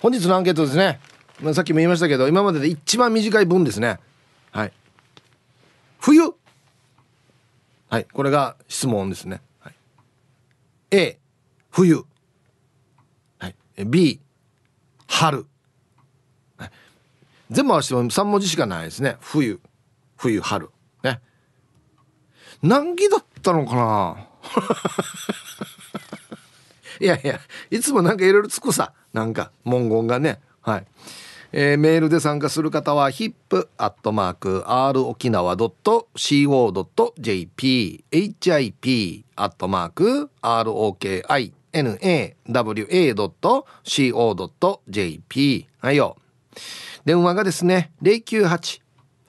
本日のアンケートですね、まあ、さっきも言いましたけど今までで一番短い文ですねはい冬はいこれが質問ですね、はい、A 冬、はい、B 春、はい、全部合わせても3文字しかないですね冬冬春ね何期だったのかな いやいや、いつもなんかいろいろつくさ。なんか、文言がね。はい。えー、メールで参加する方は hip.rokinawa.co.jp hip.rokinawa.co.jp はいよ。電話がですね、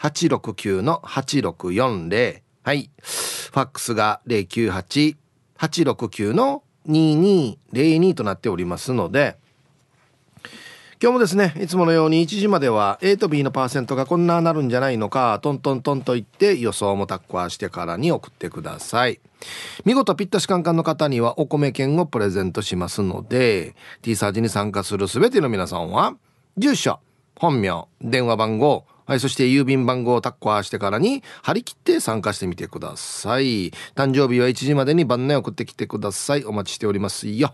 098-869-8640。はい。ファックスが098-869-8640。2202となっておりますので今日もですねいつものように1時までは A と B のパーセントがこんななるんじゃないのかトントントンと言って予想もタッカーしてからに送ってください見事ぴったしカンカンの方にはお米券をプレゼントしますので T サージに参加する全ての皆さんは住所本名電話番号はい、そして郵便番号をタッコアしてからに張り切って参加してみてください。誕生日は1時までに番内送ってきてください。お待ちしておりますよ。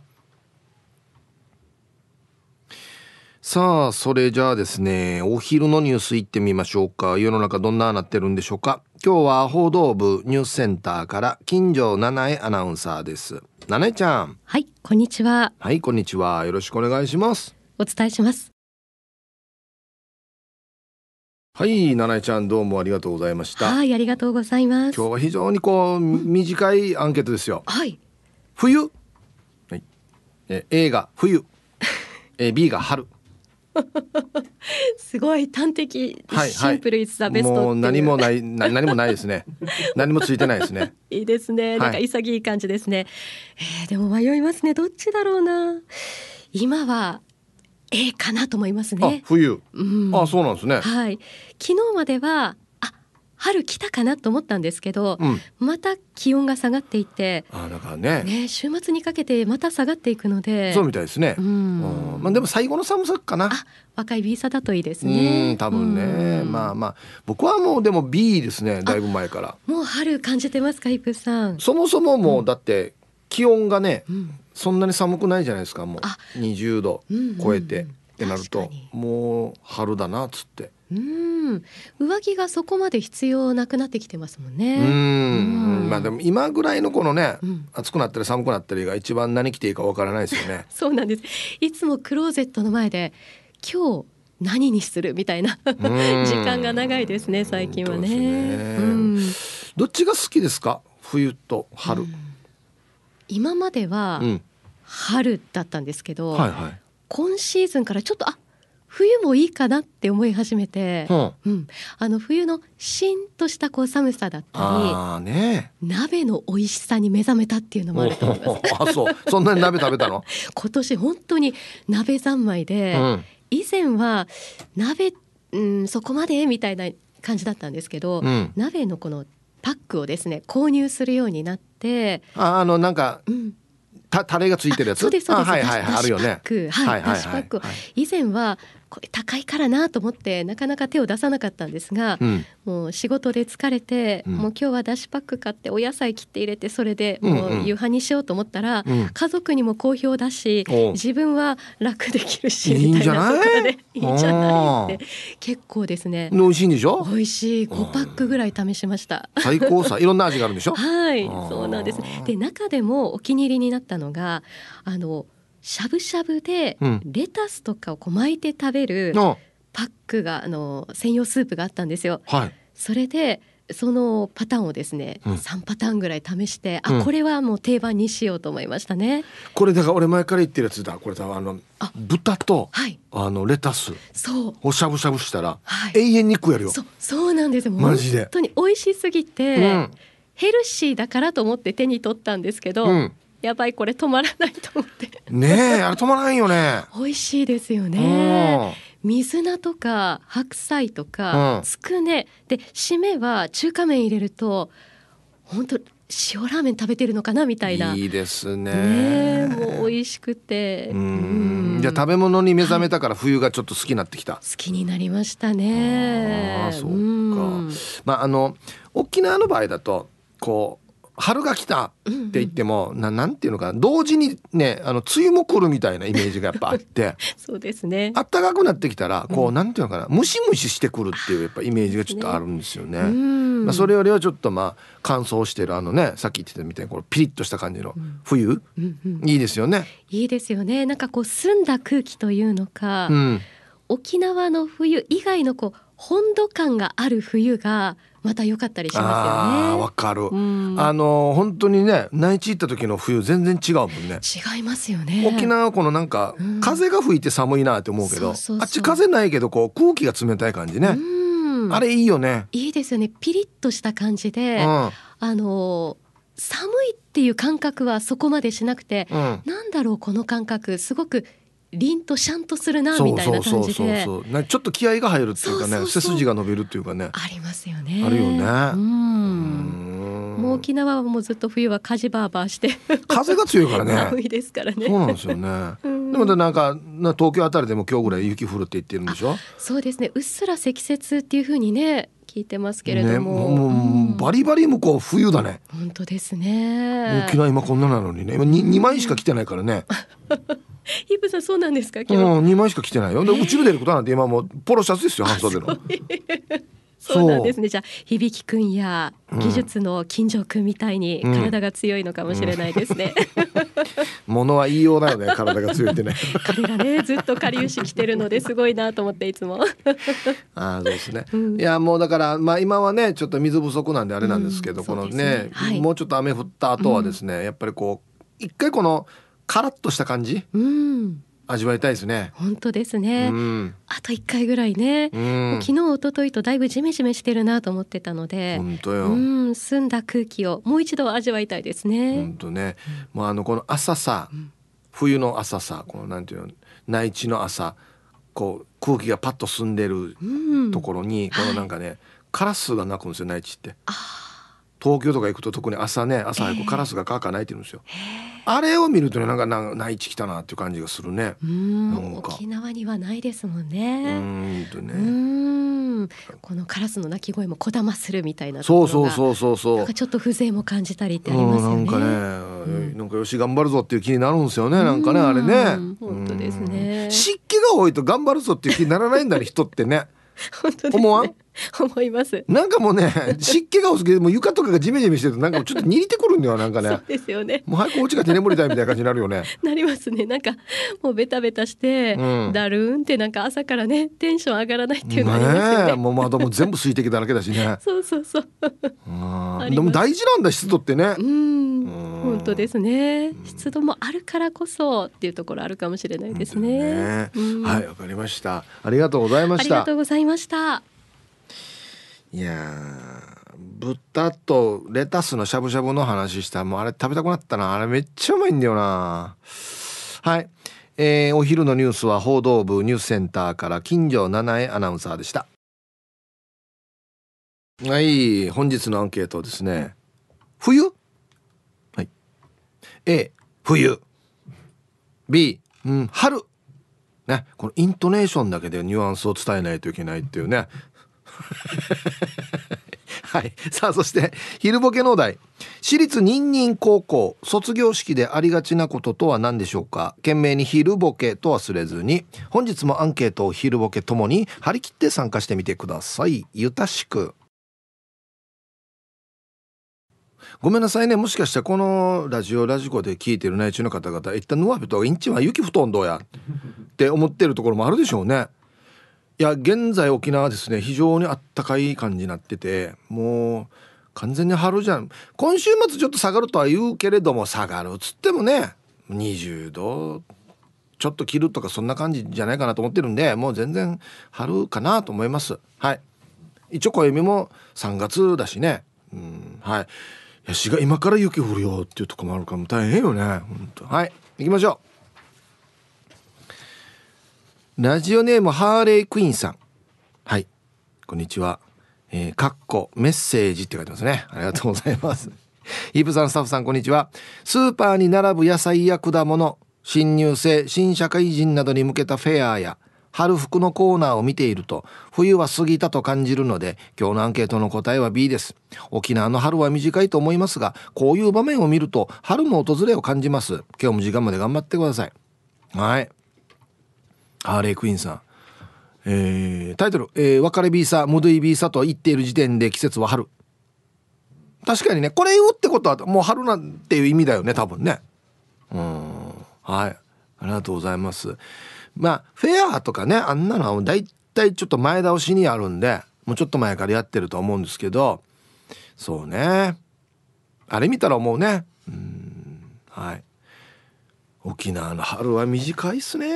さあ、それじゃあですね、お昼のニュースいってみましょうか。世の中どんななってるんでしょうか。今日は報道部ニュースセンターから金城七重アナウンサーです。七重ちゃん。はい、こんにちは。はい、こんにちは。よろしくお願いします。お伝えします。はい、七重ちゃんどうもありがとうございました。はい、ありがとうございます。今日は非常にこう短いアンケートですよ。はい。冬。はい。え、A が冬。え、B が春。すごい端的、はい、はい、シンプルイズザベスト、はい、もう何もない何もないですね 何もついてないですねいいですねなんか潔い感じですね、はい、えー、でも迷いますねどっちだろうな今はええかなと思いますね。冬。うん、あ、そうなんですね。はい。昨日まではあ、春来たかなと思ったんですけど、うん、また気温が下がっていてあだからね、ね、週末にかけてまた下がっていくのでそうみたいですね、うん、まあ、でも最後の寒さかなあ、若い B さだといいですねうん、多分ね、まあまあ僕はもうでも B ですねだいぶ前からもう春感じてますかイプさんそもそももうだって気温がね、うん、そんなに寒くないじゃないですかもう20度超えて、うんうん、ってなるともう春だなっつって。うん上着がそこまで必要なくなってきてますもんね。うんまあでも今ぐらいのこのね、うん、暑くなったり寒くなったりが一番何着ていいかわからないですよね。そうなんです。いつもクローゼットの前で今日何にするみたいな 時間が長いですね最近はね。ねどっちが好きですか冬と春。今までは春だったんですけど、うんはいはい、今シーズンからちょっとあ冬もいいかなって思い始めて、あ、うん、あの冬のしんとしたこう寒さだったり、ね、鍋の美味しさに目覚めたっていうのもあると思います。あ、そう、そんなに鍋食べたの？今年本当に鍋三昧で、うん、以前は鍋、うん、そこまでみたいな感じだったんですけど、うん、鍋のこのパックをですね購入するようになってああのなんか、うんたタレがついてるやつそうですそうです、はいはいはい、あるよねはい、はいはい、はい、以前はこれ高いからなと思ってなかなか手を出さなかったんですが、うん、もう仕事で疲れて、うん、もう今日はだしパック買ってお野菜切って入れてそれでもう夕飯にしようと思ったら、うんうん、家族にも好評だし、うん、自分は楽できるしみたいなところでいいんじゃないって結構ですね美味しいんでしょ美味しい5パックぐらい試しました最高さ いろんな味があるんでしょはいそうなんですで中でもお気に入りになったのがあのしゃぶしゃぶでレタスとかをこう巻いて食べるパックがあの専用スープがあったんですよ。はい、それでそのパターンをですね、うん、3パターンぐらい試して、うん、あこれはもう定番にしようと思いましたね。これだから俺前から言ってるやつだこれだあのあ豚と、はい、あのレタスそうをしゃぶしゃぶしたら、はい、永遠に食えるよ。そうそうなんですマジで本当に美味しすぎて、うん、ヘルシーだからと思って手に取ったんですけど、うん、やばいこれ止まらないと思ってねあれ止まらないよね美味しいですよね、水菜とか白菜とか、うん、つくねで締めは中華麺入れると本当塩ラーメン食べてるのかなみたいないいですねもう美味しくてうんじゃあ食べ物に目覚めたから冬がちょっと好きになってきた、好きになりましたねあそうかまああの沖縄の場合だとこう春が来たって言っても、うんうん、ななんていうのか同時にねあの梅雨も来るみたいなイメージがやっぱあって そうですね暖かくなってきたらこう、うん、なんていうのかなムシムシしてくるっていうやっぱイメージがちょっとあるんですよね。ねまあ、それよりはちょっとまあ乾燥してるあのねさっき言ってたみたいにこのピリッとした感じの冬、うんうんうん、いいですよね。いいですよねなんかこう澄んだ空気というのか、うん、沖縄の冬以外のこう本土感がある冬がまた良かったりしますよねわかる、うん、あの本当にね内地行った時の冬全然違うもんね違いますよね沖縄はこのなんか、うん、風が吹いて寒いなって思うけどあっち風ないけどこう空気が冷たい感じね、うん、あれいいよねいいですよねピリッとした感じで、あの寒いっていう感覚はそこまでしなくて、うん、なんだろうこの感覚すごく凛とシャンとするなみたいな感じでちょっと気合が入るっていうかね背筋が伸びるっていうかねありますよねあるよねうんもう沖縄はもうずっと冬は火事バーバーして風が強いからね 寒いですからねそうなんですよね でもなんか東京あたりでも今日ぐらい雪降るって言ってるんでしょそうですねうっすら積雪っていうふうにね聞いてますけれども、ね、もう、うん、バリバリ向こう冬だね本当ですね沖縄今こんななのにね今 2, 2枚しか来てないからね ヒープさんそうなんですか今日、うん、2枚しか着てないよでうちる出ることなんて今もうポロシャツですよ半袖の。そうなんですねじゃあ響くんや技術の金城くんみたいに体が強いのかもしれないですね。も、の、は言いようだよね体が強いってね。彼がねずっとかりゆし来てるのですごいなと思っていつも。ああそうですね。うん、いやもうだからまあ今はねちょっと水不足なんであれなんですけど、うんこのね、はい、もうちょっと雨降った後はですね、やっぱりこう一回このカラッとした感じ、うん味わいたいですね本当ですね、うん、あと一回ぐらいね、うん、昨日一昨日とだいぶジメジメしてるなと思ってたので本当よ、うん、澄んだ空気をもう一度味わいたいですね本当ね、もうあのこの朝さ、冬の朝さこのなんていうの内地の朝こう空気がパッと澄んでるところに、このなんかね、はい、カラスが鳴くんですよ内地って東京とか行くと特に朝ね朝早くカラスがカーカー鳴いてるんですよ、えーあれを見るとねなんかな内地来たなっていう感じがするね。沖縄にはないですもんね。うんとね。このカラスの鳴き声もこだまするみたいなそうそうそうそうそう。なんかちょっと風情も感じたりってありますよね。なんかね、うん、なんかよし頑張るぞっていう気になるんですよね。なんかねあれね。本当ですね。湿気が多いと頑張るぞっていう気にならないんだね人ってね。本当ですね思わん 思いますなんかもうね 湿気が多すぎてもう床とかがジメジメしてるとなんかちょっとにりてくるんだよなんかねそうですよねもう早くお家が手眠りたいみたいな感じになるよねなりますねなんかもうベタベタして、うん、だるんってなんか朝からねテンション上がらないっていうのね、ね、もう窓も全部水滴だらけだしね そうそうそうでも大事なんだ湿度ってねうん本当ですね湿度もあるからこそっていうところあるかもしれないですね、ね、はいわかりましたありがとうございましたありがとうございましたいや豚とレタスのしゃぶしゃぶの話したもうあれ食べたくなったなあれめっちゃうまいんだよなはいえー、お昼のニュースは報道部ニュースセンターから金城七重アナウンサーでしたはい本日のアンケートですね冬はい A 冬 B、うん、春ねこのイントネーションだけでニュアンスを伝えないといけないっていうね はい、さあそして昼ボケ農大私立ニン高校卒業式でありがちなこととは何でしょうか懸命に昼ボケと忘れずに本日もアンケートを昼ボケともに張り切って参加してみてくださいゆたしくごめんなさいねもしかしてこのラジオラジコで聞いてる内中の方々一旦ノアビとインチは雪布団どうやって思ってるところもあるでしょうねいや現在沖縄ですね非常にあったかい感じになっててもう完全に春じゃん今週末ちょっと下がるとは言うけれども下がるっつってもね20度ちょっと切るとかそんな感じじゃないかなと思ってるんでもう全然春かなと思いますはい一応暦も3月だしねうんはいいや今から雪降るよっていうとこもあるからもう大変よね本当はい行きましょうラジオネームハーレイクイーンさん。はい。こんにちは。えー、かっこメッセージって書いてますね。ありがとうございます。イブさん、スタッフさん、こんにちは。スーパーに並ぶ野菜や果物、新入生、新社会人などに向けたフェアや、春服のコーナーを見ていると冬は過ぎたと感じるので今日のアンケートの答えは B です沖縄の春は短いと思いますがこういう場面を見ると春の訪れを感じます今日も時間まで頑張ってくださいはいハーレークイーンさん。えー、タイトル、えー、別れビーサ、ムドイビーサと言っている時点で季節は春。確かにね、これ言うってことはもう春なんていう意味だよね、多分ね。うん。はい。ありがとうございます。まあ、フェアとかね、あんなのは大体ちょっと前倒しにあるんで、もうちょっと前からやってると思うんですけど、そうね。あれ見たら思うね。うん。はい。沖縄の春は短いっすね。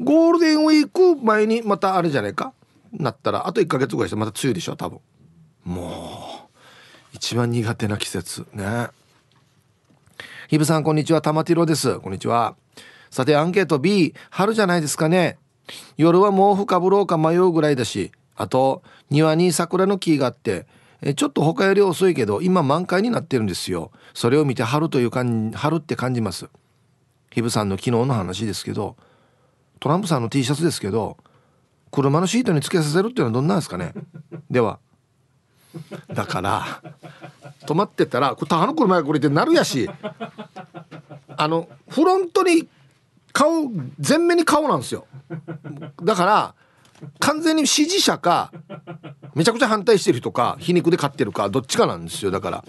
ゴールデンウィーク前にまたあれじゃないかなったらあと1ヶ月ぐらいしてまた梅雨でしょ多分もう一番苦手な季節ねひぶさんこんにちは玉ティロですこんにちはさてアンケート B 春じゃないですかね夜は毛布かぶろうか迷うぐらいだしあと庭に桜の木があってえちょっと他より遅いけど今満開になってるんですよそれを見て春という感春って感じますひぶさんの昨日の話ですけどトランプさんの T シャツですけど車のシートにつけさせるっていうのはどんなんですかねではだから止まってたらこれ他の車やこれってなるやしあのフロントに顔全面に顔なんですよだから完全に支持者かめちゃくちゃ反対してる人か皮肉で勝ってるかどっちかなんですよだから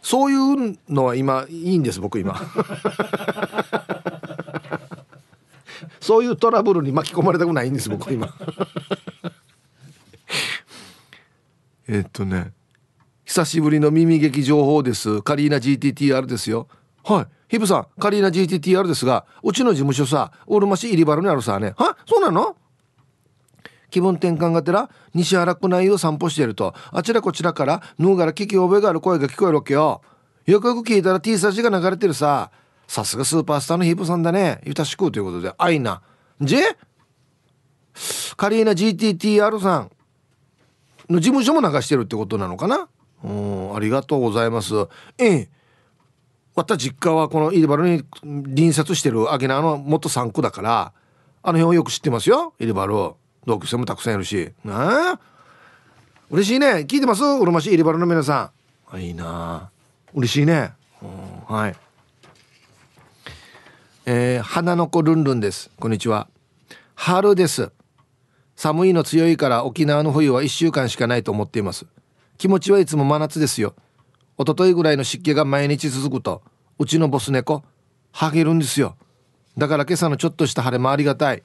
そういうのは今いいんです僕今 そういうトラブルに巻き込まれたくないんです僕今 えっとね久しぶりの耳劇情報ですカリーナ GTTR ですよはいヒブさんカリーナ GTTR ですがうちの事務所さオールマシ入りバルにあるさねはそうなの気分転換がてら西原区内を散歩しているとあちらこちらから脳から聞き覚えがある声が聞こえるわけよよくよく聞いたら T サージが流れてるささすがスーパースターのヒープさんだね。ゆたしくということで、アイナ。ジカリーナ GTTR さんの事務所も流してるってことなのかなうん、ありがとうございます。ええ。また実家はこのイリバルに隣接してるアゲナの元3区だから、あの辺をよく知ってますよ、イリバル。同級生もたくさんいるし。あ嬉しいね。聞いてますうるましいイリバルの皆さん。いいな嬉しいね。うん、はい。えー、花の子ルンルンですこんにちは春です寒いの強いから沖縄の冬は1週間しかないと思っています気持ちはいつも真夏ですよ一昨日ぐらいの湿気が毎日続くとうちのボス猫ハゲるんですよだから今朝のちょっとした晴れもありがたい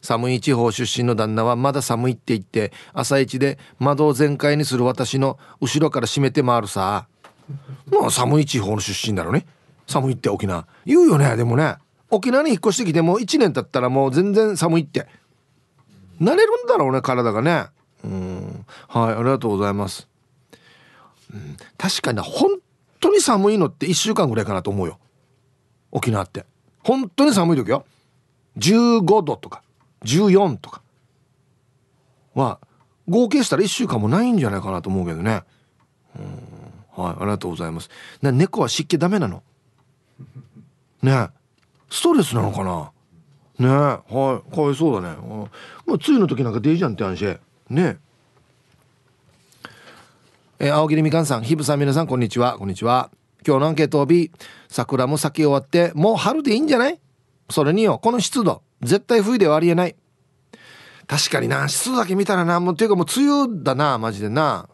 寒い地方出身の旦那はまだ寒いって言って朝一で窓を全開にする私の後ろから閉めて回るさもう寒い地方の出身だろうね寒いって沖縄言うよねでもね沖縄に引っ越してきてもう1年経ったらもう全然寒いって慣れるんだろうね体がねうんはいありがとうございます、うん、確かに本当に寒いのって1週間ぐらいかなと思うよ沖縄って本当に寒い時よ15度とか14とかは合計したら1週間もないんじゃないかなと思うけどねうんはいありがとうございますな猫は湿気ダメなのねストレスなのかなねはいかわいそうだねまあ梅雨の時なんかでいいじゃんって話ねえー、青桐みかんさん、ひぶさん、皆さん、こんにちは。こんにちは。今日のアンケートを B、桜も咲き終わって、もう春でいいんじゃないそれによ、この湿度、絶対冬ではありえない。確かにな、湿度だけ見たらな、もう、ていうかもう梅雨だな、マジでな。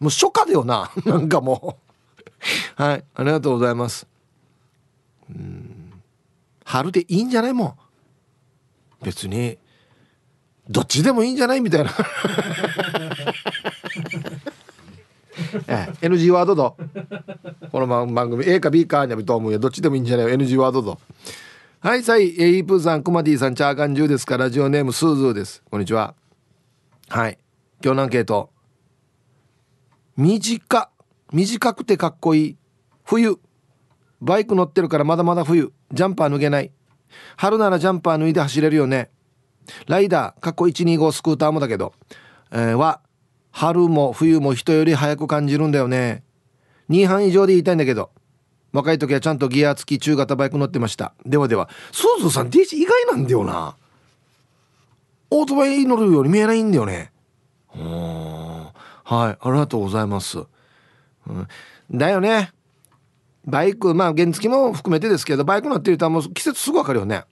もう初夏だよな、なんかもう。はい、ありがとうございます。うん春でいいんじゃないもん別にどっちでもいいんじゃないみたいな え NG ワードぞこの番組 A か B かにゃびと思うよどっちでもいいんじゃないよ NG ワードぞはいさいえいぷーさんくまディさんチャーガンジュですかラジオネームスーズーですこんにちははい今日のアンケート短短くてかっこいい冬バイク乗ってるからまだまだ冬ジャンパー脱げない春ならジャンパー脱いで走れるよねライダーかっこ125スクーターもだけど、えー、は春も冬も人より早く感じるんだよね2班以上で言いたいんだけど若い時はちゃんとギア付き中型バイク乗ってましたではではスーズさん D 意外なんだよなオートバイ乗るように見えないんだよねはいありがとうございます、うん、だよねバイクまあ原付も含めてですけどバイク乗ってるともう季節すぐ分かるよね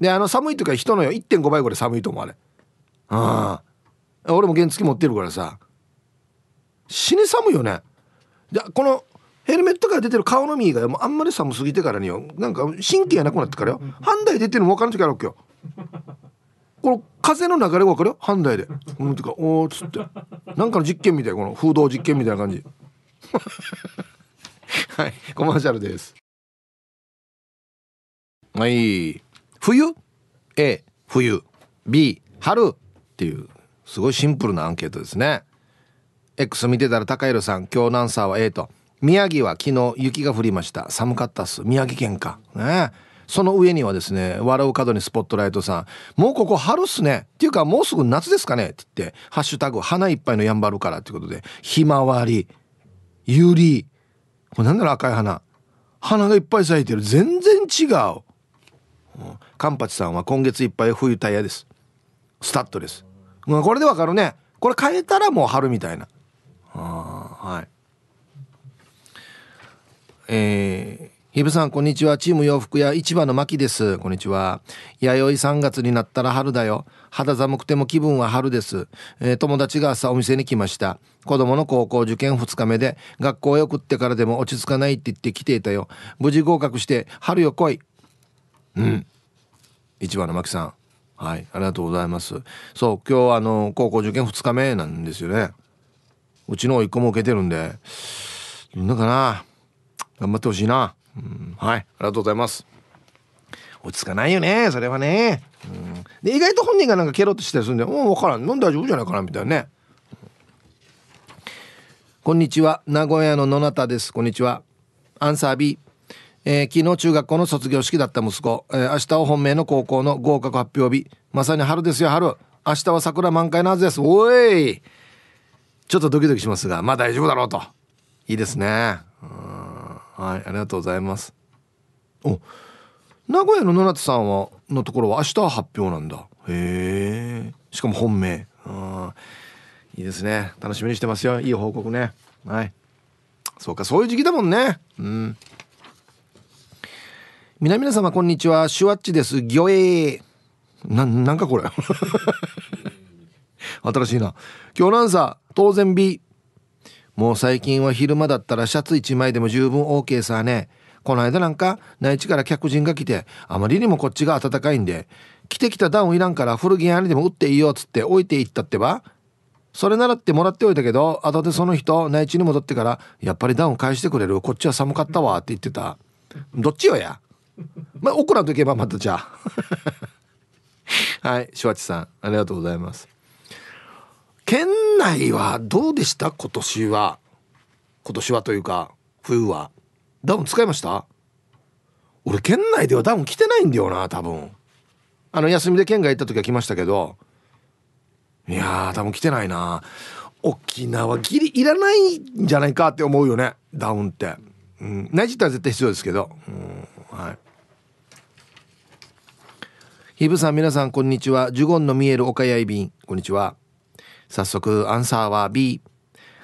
であの寒いいうか人のよ1.5倍ぐらい寒いと思うあれああ俺も原付持ってるからさ死に寒いよねじゃこのヘルメットから出てる顔の身がもうあんまり寒すぎてからによなんか神経がなくなってからよ半台出てるの分からん時あるわけよこの風の流れが分かるよ半台でうんてかおっつってなんかの実験みたいこの風洞実験みたいな感じはい、コマーシャルです。はい。冬 ?A、冬。B、春っていう、すごいシンプルなアンケートですね。X 見てたら高弘さん、今日のアンサーは A と。宮城は昨日雪が降りました。寒かったっす。宮城県か。ねその上にはですね、笑う角にスポットライトさん、もうここ春っすね。っていうか、もうすぐ夏ですかねって言って、ハッシュタグ、花いっぱいのやんばるからっていうことで、ひまわり、ゆり、これなんだろう赤い花花がいっぱい咲いてる全然違うカンパチさんは今月いっぱい冬タイヤですスタッドです、うん、これでわかるねこれ変えたらもう春みたいなあはいえひぶさん、こんにちは。チーム洋服屋市場の牧です。こんにちは。弥生三月になったら春だよ。肌寒くても気分は春です。えー、友達が朝お店に来ました。子供の高校受験2日目で、学校へ送ってからでも落ち着かないって言って来ていたよ。無事合格して、春よ来い。うん。市場の牧さん。はい。ありがとうございます。そう、今日あの、高校受験2日目なんですよね。うちの甥っ子も受けてるんで、みんなかな。頑張ってほしいな。はいありがとうございます落ち着かないよねそれはね、うん、で意外と本人がなんかケロッとしたりするんで「もう分からん飲ん大丈夫じゃないかな」みたいなね、こんにちは名古屋の野中ですこんにちはアンサー B えー、昨日中学校の卒業式だった息子、えー、明日を本命の高校の合格発表日まさに春ですよ春明日は桜満開のはずですおいちょっとドキドキしますがまあ大丈夫だろうといいですねうんはい、ありがとうございます。お、名古屋の野夏さんはのところは明日発表なんだ。へえ。しかも本命。あいいですね。楽しみにしてますよ。いい報告ね。はい。そうか、そういう時期だもんね。うん。皆皆様こんにちは。シュワッチです。ギョエー。な、なんかこれ。新しいな。今日ンサー、当然 B。もう最近は昼間だったらシャツ1枚でも十分 OK さね。この間なんか内地から客人が来て、あまりにもこっちが暖かいんで、着てきたダウンいらんから古着屋にでも売っていいよっつって置いていったってば。それならってもらっておいたけど、後でその人内地に戻ってから、やっぱりダウン返してくれる。こっちは寒かったわって言ってた。どっちよや。まあ、怒らんといけばまたじゃあ。はい、シュワチさん、ありがとうございます。県内はどうでした今年は今年はというか冬はダウン使いました俺県内ではダウン着てないんだよな多分あの休みで県外行った時は来ましたけどいやー多分来てないな沖縄ギリいらないんじゃないかって思うよねダウンって、うん、内地ったら絶対必要ですけど、うん、はいひぶさん皆さんこんにちはジュゴンの見える岡谷便こんにちは早速アンサーは B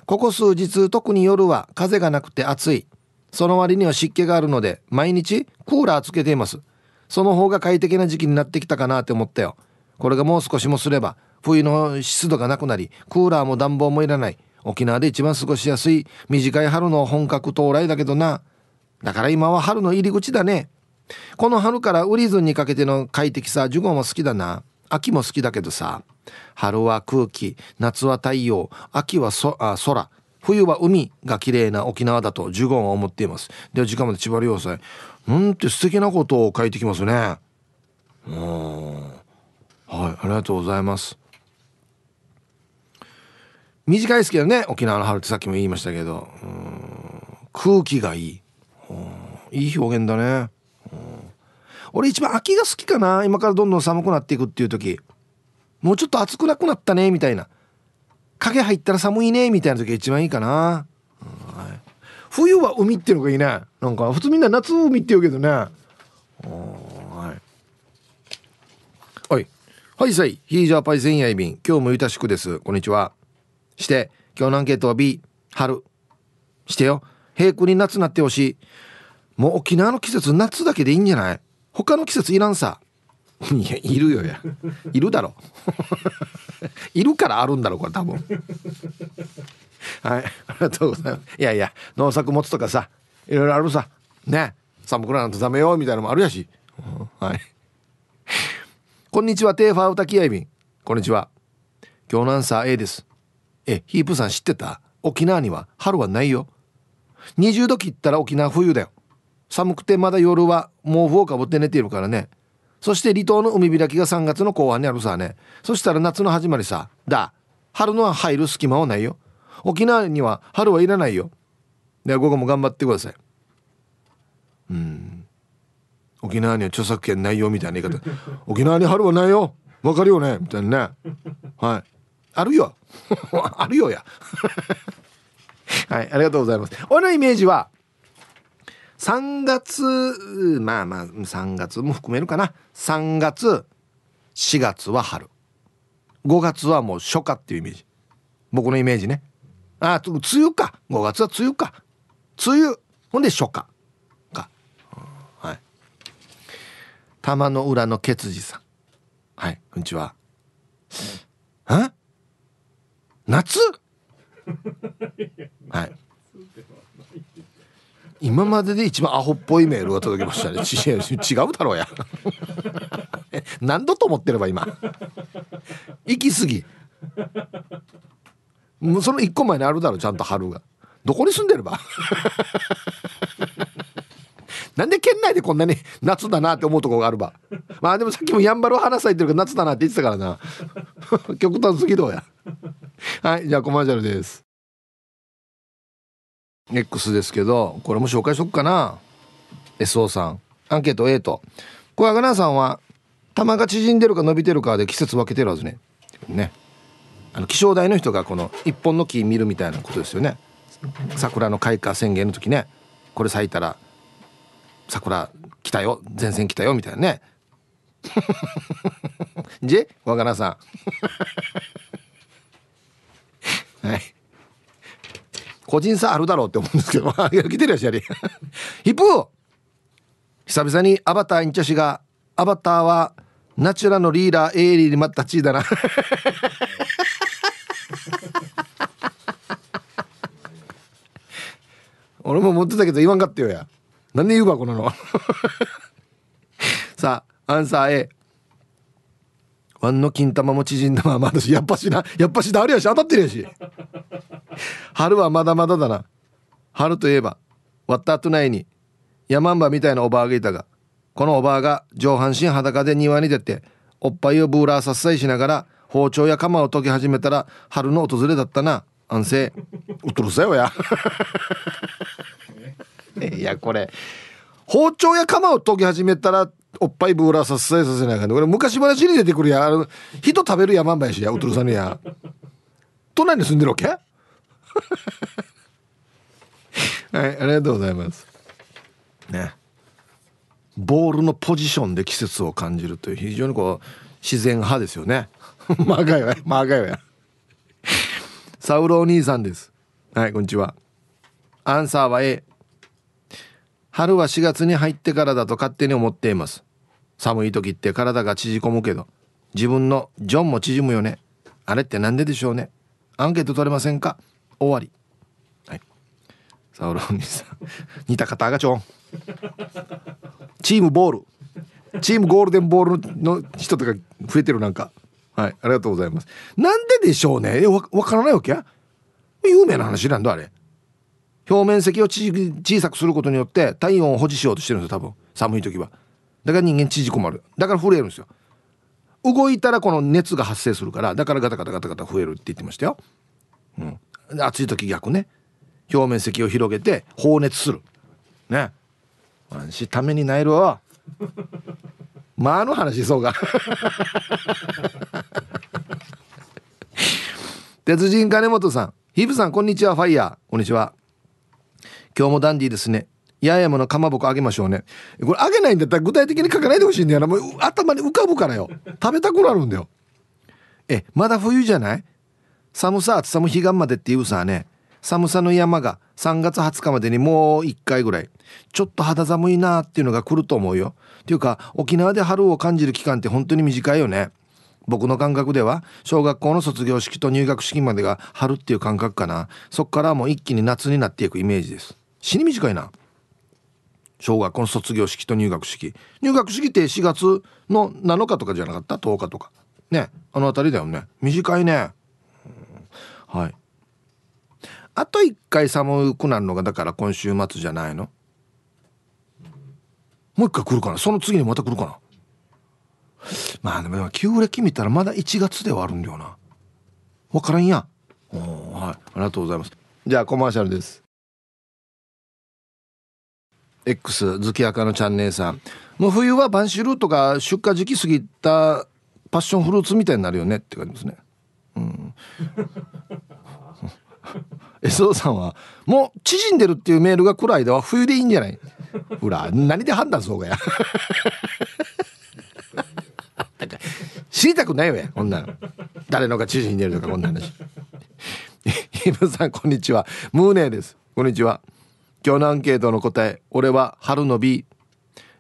ここ数日特に夜は風がなくて暑いその割には湿気があるので毎日クーラーつけていますその方が快適な時期になってきたかなって思ったよこれがもう少しもすれば冬の湿度がなくなりクーラーも暖房もいらない沖縄で一番過ごしやすい短い春の本格到来だけどなだから今は春の入り口だねこの春からウリズンにかけての快適さジュゴンは好きだな秋も好きだけどさ春は空気夏は太陽秋はそあ空冬は海が綺麗な沖縄だとジュゴンは思っていますでは時間まで千葉良さんなんて素敵なことを書いてきますねうんはいありがとうございます短いですけどね沖縄の春ってさっきも言いましたけどうん空気がいいいい表現だね俺一番秋が好きかな今からどんどん寒くなっていくっていう時もうちょっと暑くなくなったねみたいな影入ったら寒いねみたいな時が一番いいかな、はい、冬は海っていうのがいいねなんか普通みんな夏海って言うけどねはいはいはいさいヒージャーパイ千夜便今日もゆたしくですこんにちはして今日のアンケートは B 春してよ平行に夏なってほしいもう沖縄の季節夏だけでいいんじゃない他の季節いらんさ。いや、いるよや。いるだろ。いるからあるんだろ、これ多分。はい、ありがとうございます。いやいや、農作物とかさ、いろいろあるさ。ね。寒くなるとダメよ、みたいなのもあるやし。はい。こんにちは、テーファータキやイビン。こんにちは。今日のアンサー A です。え、ヒープさん知ってた沖縄には春はないよ。20度切ったら沖縄冬だよ。寒くてまだ夜は毛布をかぶって寝ているからねそして離島の海開きが3月の後半にあるさねそしたら夏の始まりさだ春のは入る隙間はないよ沖縄には春はいらないよでは午後も頑張ってくださいうん沖縄には著作権ないよみたいな言い方沖縄に春はないよわかるよねみたいなねはいあるよ あるよや はいありがとうございます俺のイメージは3月まあまあ3月も含めるかな3月4月は春5月はもう初夏っていうイメージ僕のイメージねあ梅雨か5月は梅雨か梅雨ほんで初夏か、はい玉の裏のケツジさんはいこんにちはえ夏はい 今までで一番アホっぽいメールが届きましたね 違うだろうや何度と思ってれば今行き過ぎもうその1個前にあるだろちゃんと春がどこに住んでれば なんで県内でこんなに夏だなって思うとこがあればまあでもさっきもやんばるを花咲いてるから夏だなって言ってたからな 極端すぎどうやはいじゃあコマーシャルです X ですけどこれも紹介しとくかな SO さんアンケート A と小屋ナさんは玉が縮んでるか伸びてるかで季節分けてるはずねねあの気象台の人がこの一本の木見るみたいなことですよね桜の開花宣言の時ねこれ咲いたら桜来たよ前線来たよみたいなね じ若菜さん はい個人差あるだろうって思うんですけど、ま あ、来てるやしやり。ヒプー久々にアバターに女子が、アバターはナチュラのリーダーエイリーに待った地位だな。俺も持ってたけど言わんかったよや。なんで言うばこののさあ、アンサー A。ワンの金玉も縮んだままだし、やっぱしな、やっぱしだあるやし、当たってるやし。春はまだまだだな。春といえば、割った後ないに、山んばみたいなおばあがいたが、このおばあが上半身裸で庭に出て、おっぱいをブーラーさっさいしながら、包丁や鎌を研ぎ始めたら、春の訪れだったな。安静。うっとるさよや。いや、これ。包丁や鎌を研ぎ始めたらおっぱいブーラーさせさせないかんで俺昔話に出てくるやん人食べる山林やおとるさんや都内に住んでるわけ はいありがとうございますねボールのポジションで季節を感じるという非常にこう自然派ですよねマガイはマガイはサウロお兄さんですはいこんにちはアンサーは A 春は4月に入ってからだと勝手に思っています寒い時って体が縮こむけど自分のジョンも縮むよねあれってなんででしょうねアンケート取れませんか終わりはいサウロンさん 似た方がちょんチームボールチームゴールデンボールの人とか増えてるなんかはいありがとうございますなんででしょうねわからないわけ有名な話なんだあれ表面積を小さくすることによって体温を保持しようとしてるんですよ多分寒い時はだから人間縮こまるだから震えるんですよ動いたらこの熱が発生するからだからガタガタガタガタ増えるって言ってましたよ、うん、暑い時逆ね表面積を広げて放熱するねわしためにないわ まあの話そうか 鉄人金本さんヒブさんこんにちはファイヤーこんにちは今日もダンディですね八重山のかまぼこあげましょうねこれあげないんだったら具体的に書かないでほしいんだよなもう頭に浮かぶからよ食べたくなるんだよえまだ冬じゃない寒さ暑さも彼岸までっていうさね寒さの山が3月20日までにもう1回ぐらいちょっと肌寒いなっていうのが来ると思うよっていうか沖縄で春を感じる期間って本当に短いよね僕の感覚では小学校の卒業式と入学式までが春っていう感覚かなそっからもう一気に夏になっていくイメージです死に短いな小学校の卒業式と入学式入学式って4月の7日とかじゃなかった10日とかねあの辺りだよね短いね、ん、はいあと1回寒くなるのがだから今週末じゃないのもう1回来るかなその次にまた来るかなまあでも旧暦見たらまだ1月ではあるんだよな分からんやはいありがとうございますじゃあコマーシャルです X 月明のチャンネルさんもう冬はバンシルートが出荷時期過ぎたパッションフルーツみたいになるよねって感じですねうんえそうさんはもう縮んでるっていうメールが来る間は冬でいいんじゃないほら何で判断そうがや知りたくないわやこんなん誰のが縮んでるとかこんな話 イブさんこんにちはムーネーですこんにちは今日のアンケートの答え俺は春の B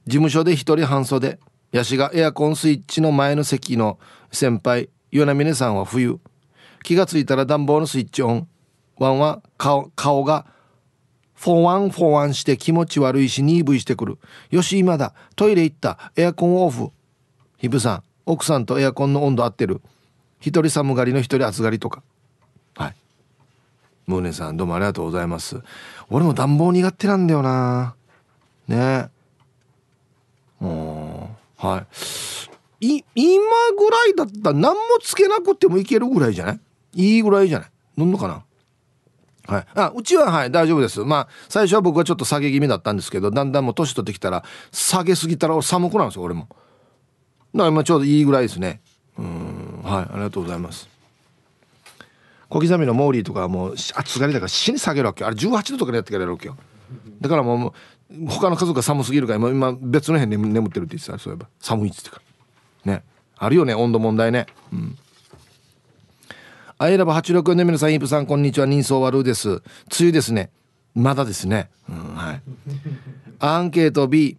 事務所で一人半袖ヤシがエアコンスイッチの前の席の先輩与那峰さんは冬気がついたら暖房のスイッチオンワンは顔顔がフォワンフォワンして気持ち悪いし 2V してくるよし今だトイレ行ったエアコンオフヒブさん奥さんとエアコンの温度合ってる一人寒がりの一人暑がりとかムーネさんどうもありがとうございます俺も暖房苦手なんだよなねうんはいい今ぐらいだったら何もつけなくてもいけるぐらいじゃないいいぐらいじゃない飲んのかなはい、あうちははい大丈夫ですまあ最初は僕はちょっと下げ気味だったんですけどだんだんもう年取ってきたら下げすぎたら寒くなるんですよ俺もだから今ちょうどいいぐらいですねうんはいありがとうございます小刻みのモーリーとかもう暑がりだから死に下げるわけよあれ18度とかでやってくれるわけよだからもう他の家族が寒すぎるから今別の辺に眠ってるって言ってたそういえば寒いっつってからねあるよね温度問題ねうんあいらば864の皆さんイープさんこんにちは人相悪いです梅雨ですねまだですね、うん、はいアンケート B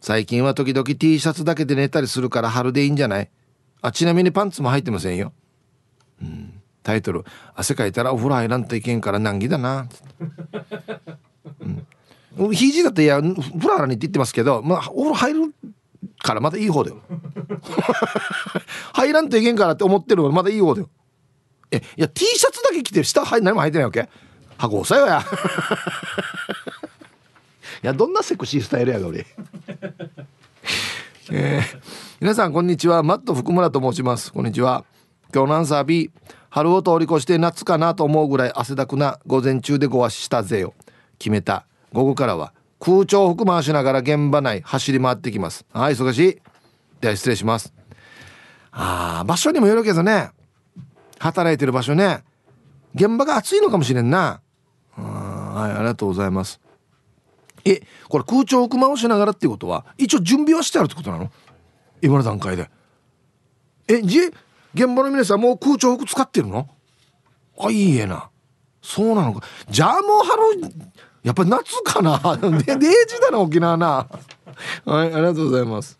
最近は時々 T シャツだけで寝たりするから春でいいんじゃないあちなみにパンツも入ってませんよ、うん、タイトル「汗かいたらお風呂入らんといけんから難儀だな」うん、肘だっていや風呂入らにって言ってますけど、まあ、お風呂入るからまだいい方だよ 入らんといけんからって思ってるのまだいい方だよえいや T シャツだけ着てる下何も入ってないわけ箱押さえわや いやどんなセクシースタイルやが俺 えー、皆さんこんにちはマット福村と申しますこんにちは今日のアンサー B 春を通り越して夏かなと思うぐらい汗だくな午前中でごわしたぜよ決めた午後からは空調服回しながら現場内走り回ってきますあ忙しいでは失礼しますあ場所にもよるけどね働いてる場所ね現場が暑いのかもしれんなはいありがとうございますえこれ空調を熊をしながらっていうことは一応準備はしてあるってことなの今の段階でえじ現場の皆さんもう空調服使ってるのあいいえなそうなのかじゃあもう春やっぱ夏かな で0時だな沖縄なはいありがとうございます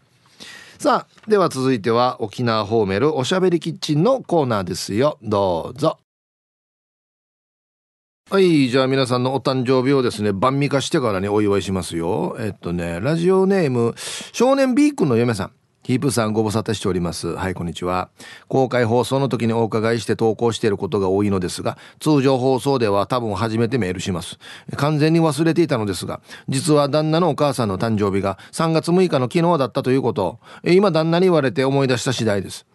さあでは続いては沖縄ホーメルおしゃべりキッチンのコーナーですよどうぞはいじゃあ皆さんのお誕生日をですね晩味化してからねお祝いしますよえっとねラジオネーム少年 B 君の嫁さんヒープさんご無沙汰しております。はい、こんにちは。公開放送の時にお伺いして投稿していることが多いのですが、通常放送では多分初めてメールします。完全に忘れていたのですが、実は旦那のお母さんの誕生日が3月6日の昨日だったということを、今旦那に言われて思い出した次第です。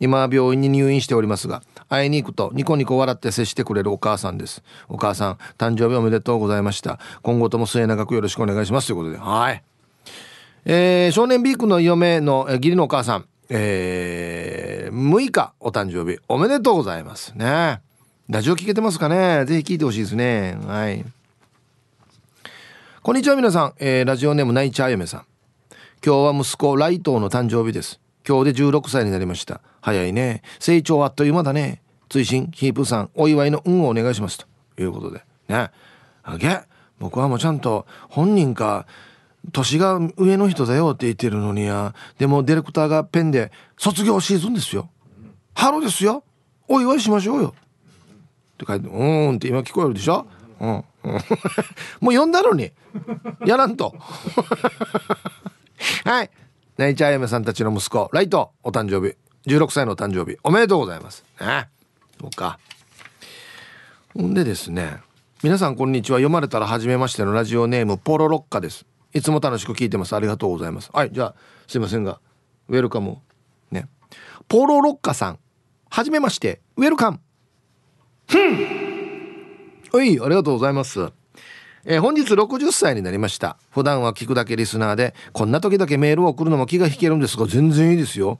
今病院に入院しておりますが、会いに行くとニコニコ笑って接してくれるお母さんです。お母さん、誕生日おめでとうございました。今後とも末永くよろしくお願いします。ということで、はい。えー、少年 B 君の嫁の義理のお母さん、えー、6日お誕生日おめでとうございますね。ラジオ聞けてますかねぜひ聞いてほしいですね。はい。こんにちは皆さん、えー、ラジオネームナイチあーめさん。今日は息子ライトの誕生日です。今日で16歳になりました。早いね。成長あっという間だね。追伸ヒープさんお祝いの運をお願いしますということでね。あげ僕はもうちゃんと本人か年が上の人だよって言ってるのにやでもディレクターがペンで「卒業シーズンですよ」「ハ春ですよ」「お祝いしましょうよ」って書いて「うーん」って今聞こえるでしょうん もう呼んだのにやらんと はいナイチャーヤさんたちの息子ライトお誕生日16歳のお誕生日おめでとうございますねそうかほんでですね皆さんこんにちは読まれたら初めましてのラジオネームポロロッカですいつも楽しく聞いてます。ありがとうございます。はい、じゃあ、すいませんが、ウェルカム。ね。ポロロッカさん、はじめまして、ウェルカム。ふんはい、ありがとうございます。えー、本日60歳になりました。普段は聞くだけリスナーで、こんな時だけメールを送るのも気が引けるんですが、全然いいですよ。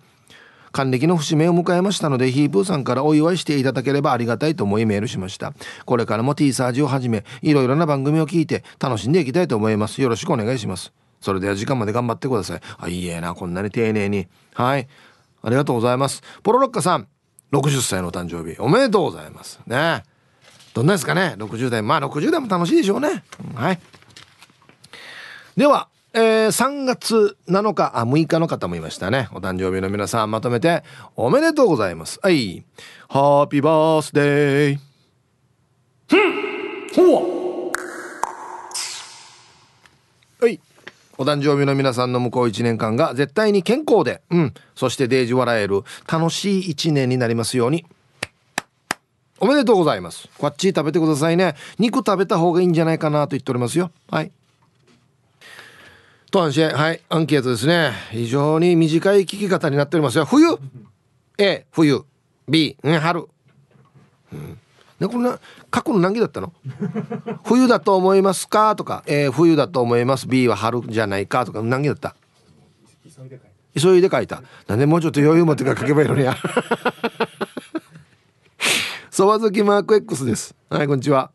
還暦の節目を迎えましたのでヒープーさんからお祝いしていただければありがたいと思いメールしましたこれからも T サージをはじめいろいろな番組を聞いて楽しんでいきたいと思いますよろしくお願いしますそれでは時間まで頑張ってくださいあいいえなこんなに丁寧にはいありがとうございますポロロッカさん60歳の誕生日おめでとうございますねどんなですかね60代まあ60代も楽しいでしょうね、はいではえー、3月7日、あ、6日の方もいましたね。お誕生日の皆さん、まとめておめでとうございます。はい。ハッピーバースデー。ふんほはい。お誕生日の皆さんの向こう1年間が絶対に健康で、うん。そしてデージ笑える楽しい1年になりますように。おめでとうございます。こっち食べてくださいね。肉食べた方がいいんじゃないかなと言っておりますよ。はい。とはんしはいアンケートですね非常に短い聞き方になっておりますよ冬 A 冬 B 春、うん、ね、これな過去の何儀だったの 冬だと思いますかとか、え冬だと思います B は春じゃないかとか何儀だった急いで書いたなんでもうちょっと余裕持ってから書けばいいのにや そば好きマーク X ですはいこんにちは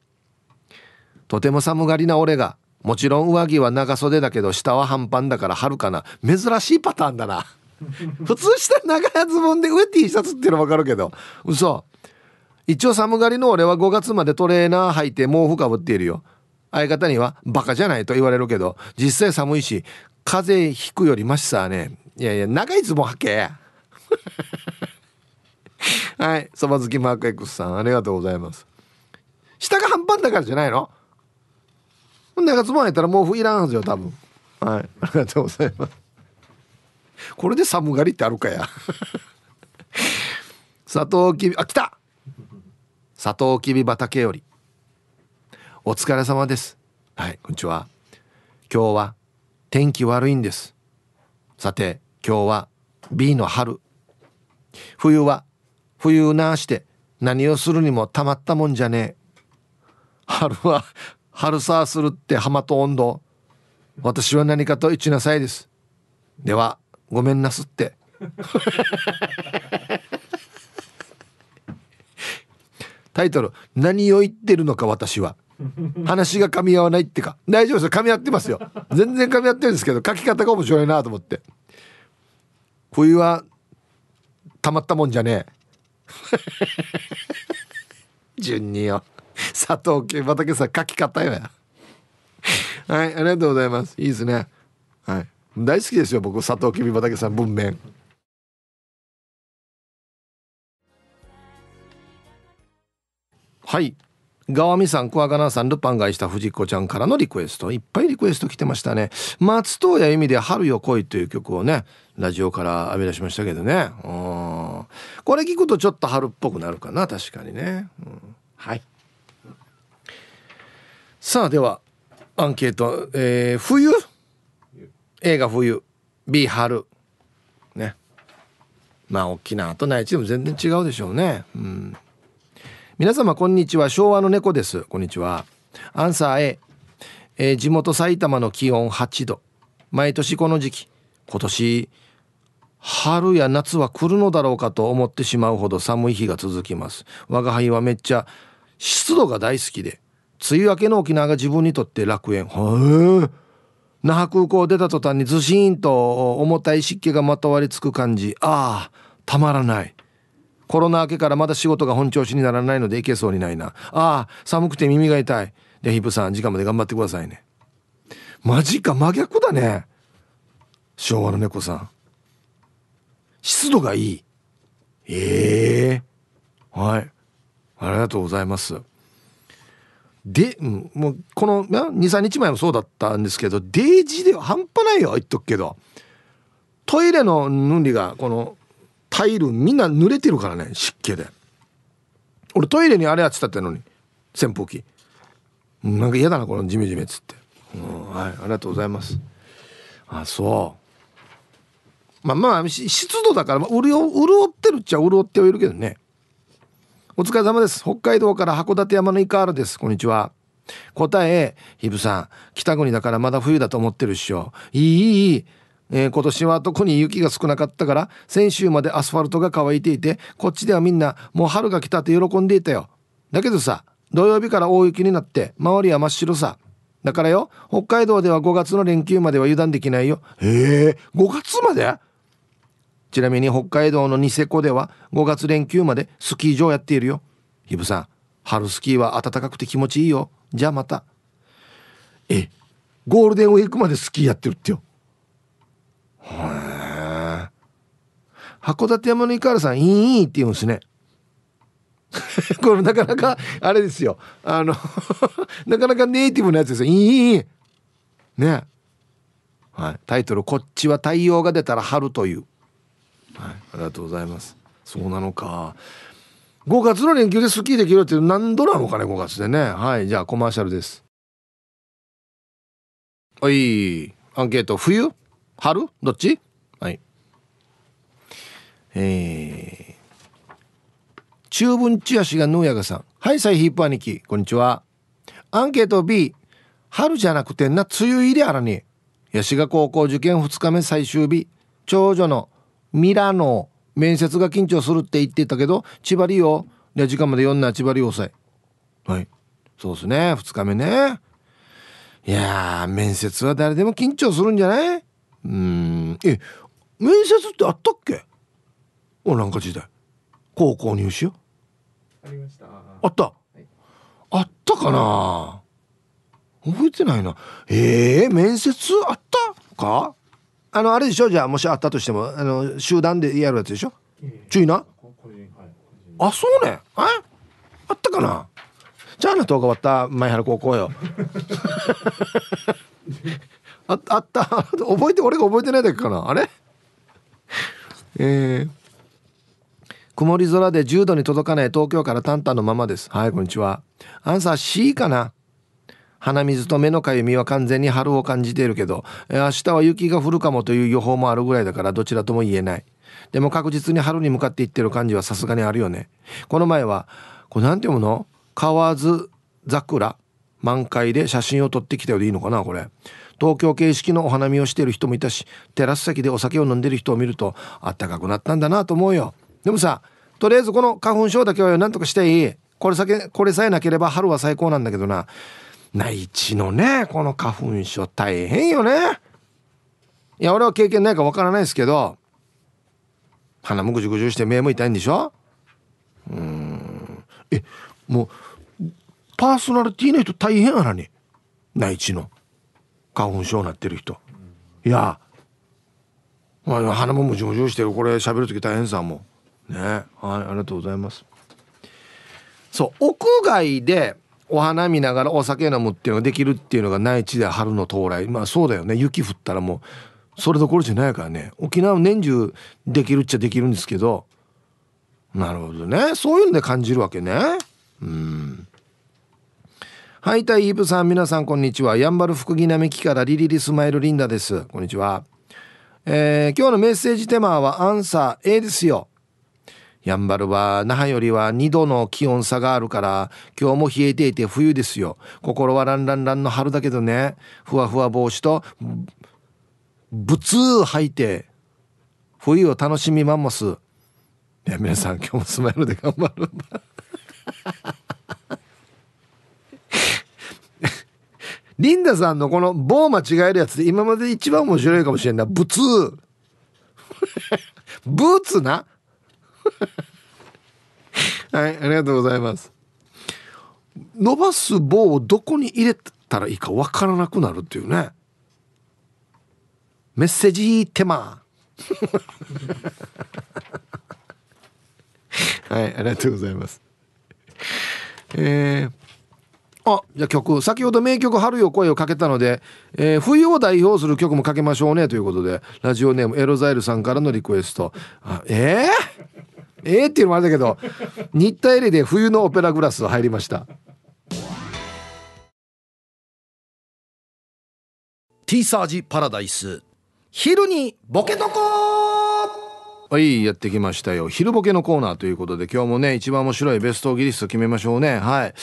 とても寒がりな俺がもちろん上着は長袖だけど下は半パンだから春かな珍しいパターンだな 普通下長ズボンで上 T シャツっていうの分かるけど嘘一応寒がりの俺は5月までトレーナー履いて毛布かぶっているよ相方にはバカじゃないと言われるけど実際寒いし風邪ひくよりましさねいやいや長いズボン履け はいそば好きマーク X さんありがとうございます下が半端だからじゃないのん長ズボンやったら毛布いらんはずよ多分はいありがとうございますこれで寒がりってあるかやサトウキビあ来たサトウキビ畑よりお疲れ様ですはいこんにちは今日は天気悪いんですさて今日は B の春冬は冬なして何をするにもたまったもんじゃねえ春は春サするって浜と温度私は何かと一なさいですではごめんなすって タイトル「何を言ってるのか私は」話が噛み合わないってか大丈夫ですよ噛み合ってますよ全然噛み合ってるんですけど書き方が面白いなと思って冬はたまったもんじゃねえ 順によ佐藤系畑さん柿硬いやはいありがとうございますいいですねはい大好きですよ僕佐藤君畑さん文面はい川見さん、桑名さん、ルパンがいした藤子ちゃんからのリクエスト。いっぱいリクエスト来てましたね。松任谷由実で春よ来いという曲をね、ラジオから浴び出しましたけどね。これ聞くとちょっと春っぽくなるかな、確かにね。うん、はい。さあではアンケート、えー、冬 A が冬 B 春ねまあ沖縄と内地でも全然違うでしょうねうん皆様こんにちは昭和の猫ですこんにちはアンサー A、えー、地元埼玉の気温8度毎年この時期今年春や夏は来るのだろうかと思ってしまうほど寒い日が続きます我が輩はめっちゃ湿度が大好きで梅雨明けの沖縄が自分にとって楽園え那覇空港を出た途端にずしんと重たい湿気がまとわりつく感じああたまらないコロナ明けからまだ仕事が本調子にならないのでいけそうにないなああ寒くて耳が痛いでヒップさん時間まで頑張ってくださいねマジか真逆だね昭和の猫さん湿度がいいええー、はいありがとうございますで、うん、もうこの23日前もそうだったんですけどデイジーでは半端ないよ言っとくけどトイレのぬりがこのタイルみんな濡れてるからね湿気で俺トイレにあれやってたってのに扇風機なんか嫌だなこのジメジメっつって、うん、はいありがとうございますあそうまあまあ湿度だから潤潤ってるっちゃ潤ってはいるけどねお疲れ様です。北海道から函館山のイカールです。こんにちは。答え、ヒブさん、北国だからまだ冬だと思ってるっしょ。いいいいいい。えー、今年は特に雪が少なかったから、先週までアスファルトが乾いていて、こっちではみんなもう春が来たって喜んでいたよ。だけどさ、土曜日から大雪になって、周りは真っ白さ。だからよ、北海道では5月の連休までは油断できないよ。へえ、5月までちなみに北海道のニセコでは5月連休までスキー場やっているよひぶさん春スキーは暖かくて気持ちいいよじゃあまたえゴールデンウィークまでスキーやってるってよへえ函館山の井川さん「いいいい」って言うんですね これなかなかあれですよあの なかなかネイティブなやつですよ「いいいい」ねはい、タイトル「こっちは太陽が出たら春」というはい、ありがとうございますそうなのか5月の連休でスキーできるって何度なのかね5月でねはいじゃあコマーシャルですはいアンケート冬春どっちはいえー、中文チヤシがヌーヤガさんはいサイヒープ兄貴こんにちはアンケート B 春じゃなくてな梅雨入りあらにヤシが高校受験2日目最終日長女のミラノ面接が緊張するって言ってたけど千葉利用で時間まで読んな千葉利用さいはいそうですね2日目ねいや面接は誰でも緊張するんじゃないうんえ面接ってあったっけおなんか時代高校入試よありましたあった、はい、あったかな覚えてないなえー、面接あったかあのあれでしょじゃあもしあったとしてもあの集団でやるやつでしょ注意なあそうねああったかなじゃあな10日終わった前原高校よ ああった覚えて俺が覚えてないだけかなあれえー、曇り空で10度に届かない東京からタンタンのままですはいこんにちはアンサー C かな鼻水と目のかゆみは完全に春を感じているけど明日は雪が降るかもという予報もあるぐらいだからどちらとも言えないでも確実に春に向かっていってる感じはさすがにあるよねこの前はこれなんて読むの河津桜満開で写真を撮ってきたようでいいのかなこれ東京形式のお花見をしている人もいたしテラス先でお酒を飲んでる人を見るとあったかくなったんだなと思うよでもさとりあえずこの花粉症だけはよなんとかしていいこれさこれさえなければ春は最高なんだけどな内地のねこの花粉症大変よねいや俺は経験ないかわからないですけど鼻もぐじゅぐじゅして目も痛いんでしょうんえもうパーソナリティーの人大変やなに内地の花粉症になってる人いや花鼻もむじむじしてるこれ喋る時大変さもねはいありがとうございますそう屋外でお花見ながらお酒飲むっていうのができるっていうのが内地で春の到来まあそうだよね雪降ったらもうそれどころじゃないからね沖縄年中できるっちゃできるんですけどなるほどねそういうんで感じるわけねうんはいたいイブさん皆さんこんにちはやんばる福木並木からリリリスマイルリンダですこんにちはえー、今日のメッセージテーマは「アンサー A ですよ」やんばるは那覇よりは2度の気温差があるから今日も冷えていて冬ですよ心はランランランの春だけどねふわふわ帽子とぶつー吐いて冬を楽しみまんもす。いや皆さん今日もスマイルで頑張るんだ リンダさんのこの棒間違えるやつで今まで一番面白いかもしれんな。ブツー。ブーツな。はいありがとうございます伸ばす棒をどこに入れたらいいかわからなくなるっていうねメッセージ手間 はいありがとうございますえー、あじゃあ曲先ほど名曲「春よ声」をかけたので、えー、冬を代表する曲もかけましょうねということでラジオネームエロザイルさんからのリクエストあえー、ええっていうのもあれだけど 日体レで冬のオペラグラス入りましたティーサージパラダイス昼にボケとこはいやってきましたよ昼ボケのコーナーということで今日もね一番面白いベストギリスト決めましょうねはい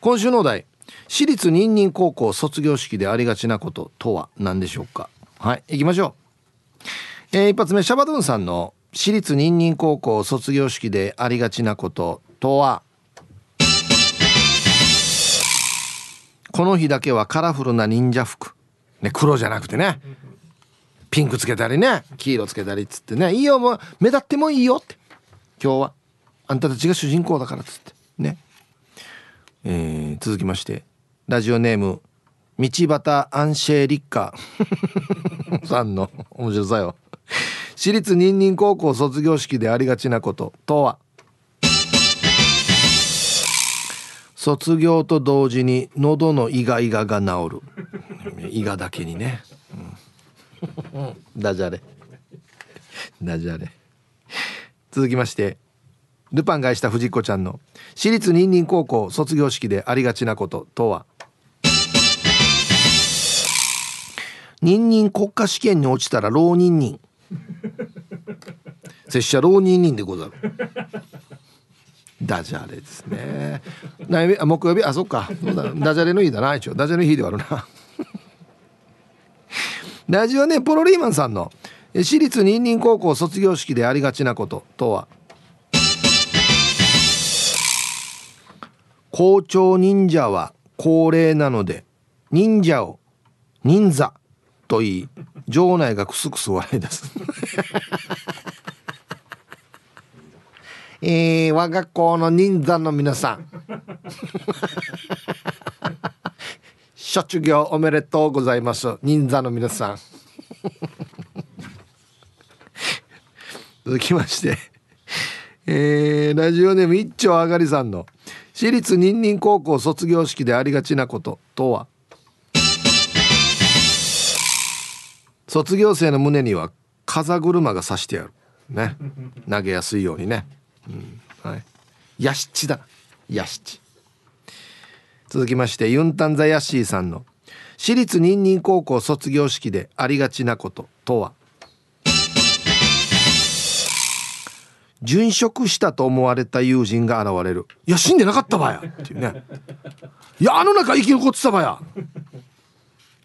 今週のお題私立ニンニン高校卒業式でありがちなこととは何でしょうかはい行きましょう、えー、一発目シャバドゥンさんの私立任任高校卒業式でありがちなこととはこの日だけはカラフルな忍者服ね黒じゃなくてねピンクつけたりね黄色つけたりっつってねいいよもう目立ってもいいよって今日はあんたたちが主人公だからっつってねえー、続きましてラジオネーム道端アンシェリッカさんの面白さよ私立忍忍高校卒業式でありがちなこととは卒業と同時に喉のイガイガが治る イガだけにね、うん、ダジャレダジャレ続きましてルパンがした藤子ちゃんの私立忍忍高校卒業式でありがちなこととは忍忍国家試験に落ちたら浪人人拙者浪人人でござるダジャレですね木曜日あそっかダジャレの日だな一応ダジャレの日ではあるなラジオねポロリーマンさんの私立ニンニン高校卒業式でありがちなこととは校長忍者は高齢なので忍者を忍者と言い場内がクスクス笑い出す えー、我が校の忍者の皆さん卒 業おめでとうございます忍者の皆さん 続きまして、えー、ラジオネーム一丁あがりさんの私立忍忍高校卒業式でありがちなこととは卒業生の胸には風車が刺してあるね投げやすいようにね、うんはい、ヤシチだヤシチ続きましてユンタンザヤッシーさんの「私立ニンニン高校卒業式でありがちなこと」とは殉職したと思われた友人が現れる「いや死んでなかったばや」っていうね「いやあの中生き残ってたばや」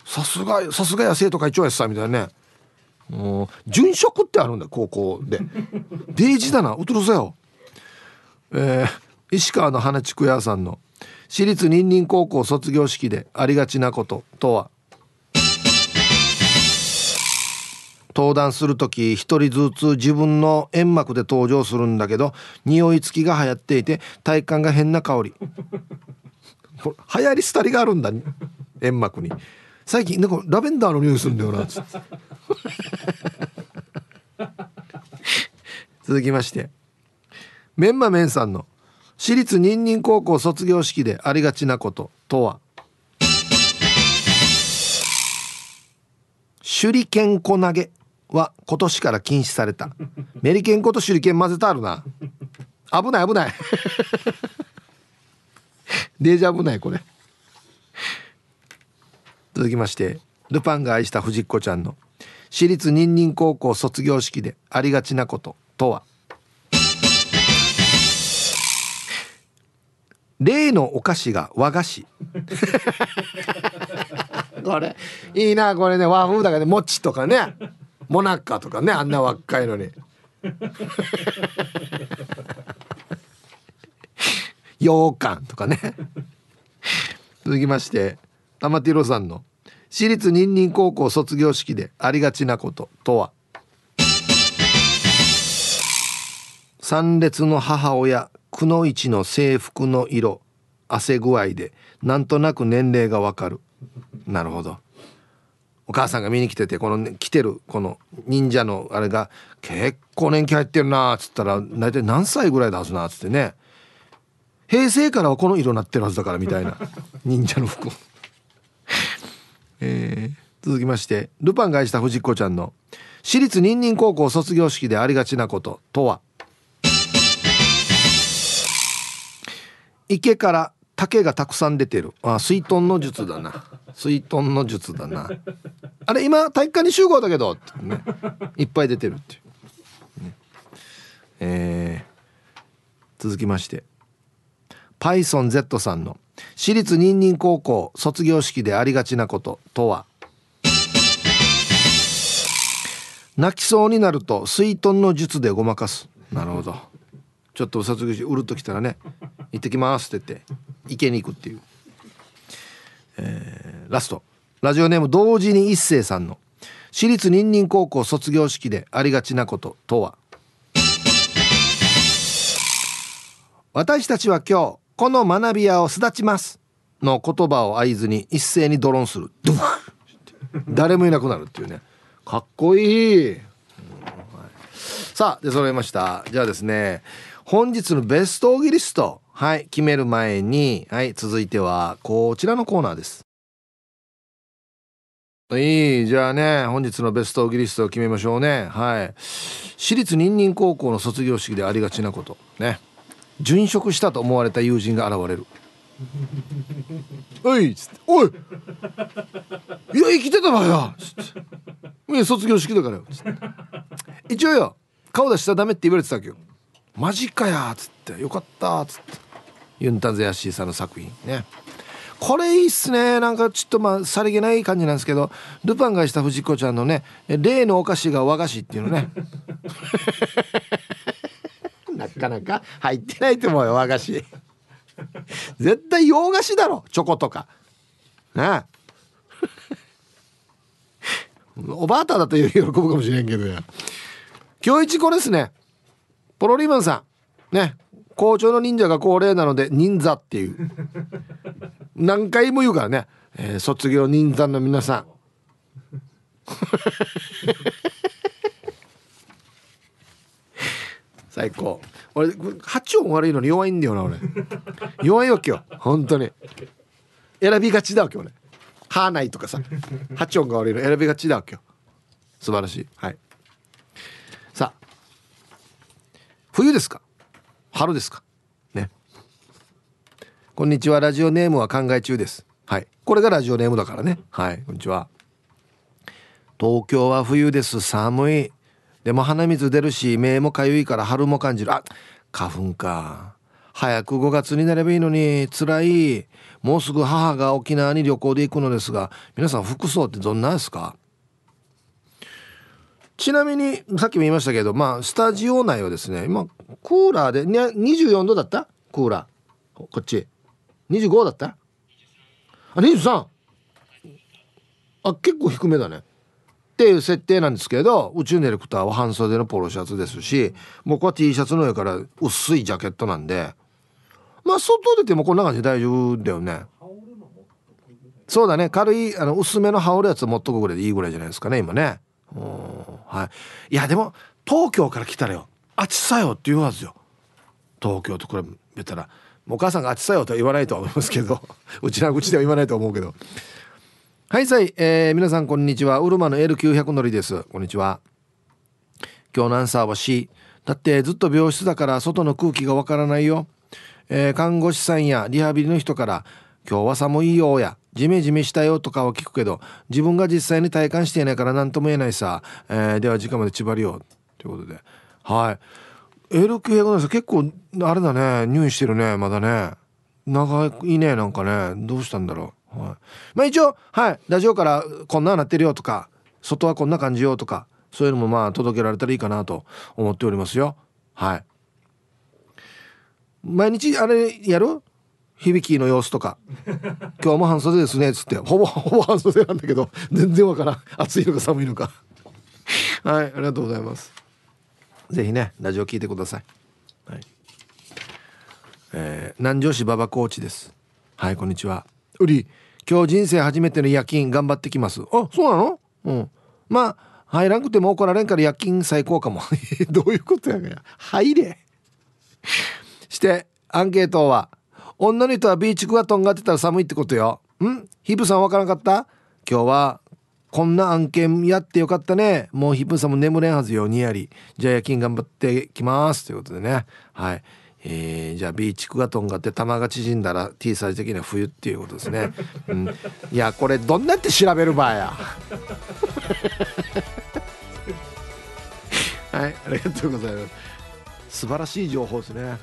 さすがさすがや生徒会長やさみたいなねうん殉職ってあるんだ高校で デイジだなうとろせよえー、石川の花地区屋さんの私立ニンニン高校卒業式でありがちなこととは登壇する時一人ずつ自分の煙幕で登場するんだけど匂いつきが流行っていて体感が変な香り 流行り廃りがあるんだ煙幕に。最近なんかラベンダーの匂いするんだよなっつって 続きましてメンマメンさんの私立ニンニン高校卒業式でありがちなこととは手裏剣粉投げは今年から禁止されたメリケン粉と手裏剣混ぜたあるな危ない危ない デージ危ないこれ続きましてルパンが愛した藤子ちゃんの私立ニンニン高校卒業式でありがちなこととは例のお菓子が和菓子 これいいなこれね和風だからね餅とかねもなかとかねあんな若いのに羊羹 とかね続きましてアマティロさんの私立ニンニン高校卒業式でありがちなこととは参列の母親くのいちの制服の色汗具合でなんとなく年齢がわかるなるほどお母さんが見に来ててこの、ね、来てるこの忍者のあれが「結構年季入ってるな」っつったら大体何歳ぐらいだはずなっつってね平成からはこの色なってるはずだからみたいな忍者の服えー、続きましてルパンが愛した藤子ちゃんの「私立ニンニン高校卒業式でありがちなこと」とは池から竹がたくさん出てるあ水遁の術だな水遁の術だなあれ今体育館に集合だけどってねいっぱい出てるっていう、ね、えー、続きましてパイソン Z さんの「私立ニンニン高校卒業式でありがちなこと」とは泣きそうになると水遁の術でごまかすなるほどちょっと卒業式うるっときたらね「行ってきます」って言ってけに行くっていう、えー、ラストラジオネーム同時に一斉さんの「私立ニンニン高校卒業式でありがちなこと」とは私たちは今日この学び屋を巣立ちますの言葉を合図に一斉にドロンするドフ誰もいなくなるっていうねかっこいい、うんはい、さあ出揃いましたじゃあですね本日のベストオギリストはい決める前にはい続いてはこちらのコーナーですいいじゃあね本日のベストオギリストを決めましょうねはい私立ニンニン高校の卒業式でありがちなことね殉職したと思われた友人が現れるお いっつって「おいいや生きてたわよ」っつって「いや卒業式だからよ」っつって「一応よ顔出したらダメ」って言われてたわけよ「マジかや」っつって「よかった」っつってユンタゼヤシーさんの作品ねこれいいっすねなんかちょっとまあさりげない感じなんですけどルパンがした藤子ちゃんのね例のお菓子が和菓子っていうのねなかなか入ってないと思うよ和菓子絶対洋菓子だろチョコとかなあおばあただと喜ぶかもしれんけど今日一子ですねポロリマンさんね校長の忍者が恒例なので忍者っていう何回も言うからね、えー、卒業忍者の皆さん最高俺8音悪いのに弱いんだよな俺弱いわけよ本当に選びがちだわけ俺「はーない」とかさ8音が悪いの選びがちだわけよ素晴らしいはいさあ冬ですか春ですかねこんにちはラジオネームは考え中ですはいこれがラジオネームだからねはいこんにちは東京は冬です寒いでも鼻水出るし目もかゆいから春も感じるあ花粉か早く5月になればいいのにつらいもうすぐ母が沖縄に旅行で行くのですが皆さん服装ってどんなですかちなみにさっきも言いましたけどまあスタジオ内はですね今クーラーで24度だったクーラーこっち25だったあ23あ結構低めだねっていう設定なんですけど宇宙のエレクターは半袖のポロシャツですし僕は T シャツの上から薄いジャケットなんでまあ外出てもこんな感じで大丈夫だよねそうだね軽いあの薄めの羽織るやつ持っとくぐらいでいいぐらいじゃないですかね今ねはいいやでも東京から来たらよ暑さよって言うはずよ東京と比べたらお母さんが暑さよとは言わないとは思いますけど うちら口では言わないと思うけどはいさい、えー、皆さんこんにちはウルマの L900 のりですこんにちは今日のアンサーは C だってずっと病室だから外の空気がわからないよ、えー、看護師さんやリハビリの人から今日は寒いよやジメジメしたよとかは聞くけど自分が実際に体感していないから何とも言えないさ、えー、では時間まで縛りよということではい L900 のさ、結構あれだね入院してるねまだね長いねなんかねどうしたんだろうはい、まあ一応はいラジオからこんななってるよとか外はこんな感じよとかそういうのもまあ届けられたらいいかなと思っておりますよはい毎日あれやる響きの様子とか「今日も半袖ですね」っつってほぼほぼ半袖なんだけど全然わからん暑いのか寒いのか はいありがとうございますぜひねラジオ聞いてください、はいえー、南城市馬場コーチですはいこんにちは売り今日人生初めての夜勤頑張ってきますあそうなのうんまあ入らんくても怒られんから夜勤最高かも どういうことやねん入れしてアンケートは女の人はビーチクワトンがってたら寒いってことよんヒップさんわからんかった今日はこんな案件やってよかったねもうヒップさんも眠れんはずよにやりじゃあ夜勤頑張ってきますということでねはいえー、じゃあ B 地区がとんがって玉が縮んだら T サイズ的には冬っていうことですね、うん、いやこれどんなって調べる場合や はいありがとうございます素晴らしい情報ですね